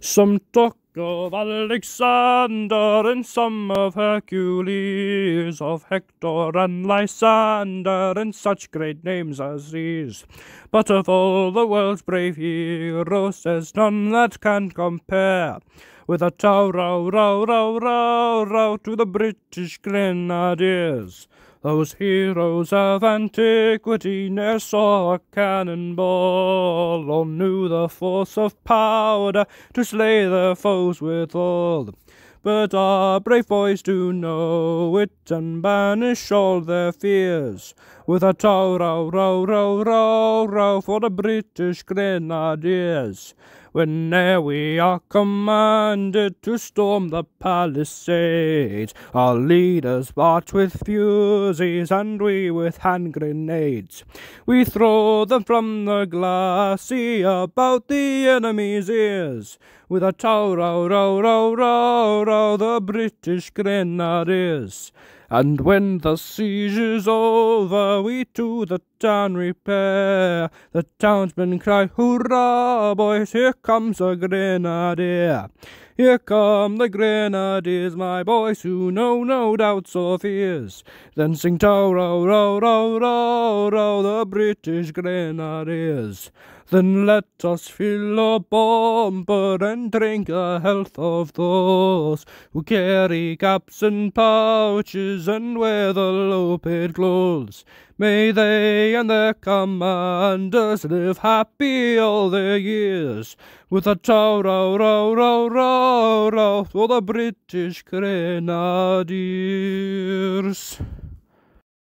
Some talk of Alexander and some of Hercules, of Hector and Lysander and such great names as these. But of all the world's brave heroes, there's none that can compare with a tow row row row row row to the British Grenadiers. Those heroes of antiquity ne'er saw a cannonball, or knew the force of powder to slay their foes withal. But our brave boys do know it and banish all their fears with a tow row row row row row for the British Grenadiers whene'er we are commanded to storm the palisades. Our leaders march with fuses, and we with hand grenades. We throw them from the glassy about the enemy's ears, with a tow, row, row, row, row, row, the British Grenadiers. And when the siege's over, we to the town repair. The townsmen cry, Hurrah, boys, here comes a grenadier. Here come the grenadiers, my boys, who know no doubts or fears. Then sing tow, row, row, row, row, row the British grenadiers. Then let us fill a bumper and drink a health of those who carry caps and pouches and wear the low-paid clothes. May they and their commanders live happy all their years with a tow, row, row, row, row out of all the British Grenadiers.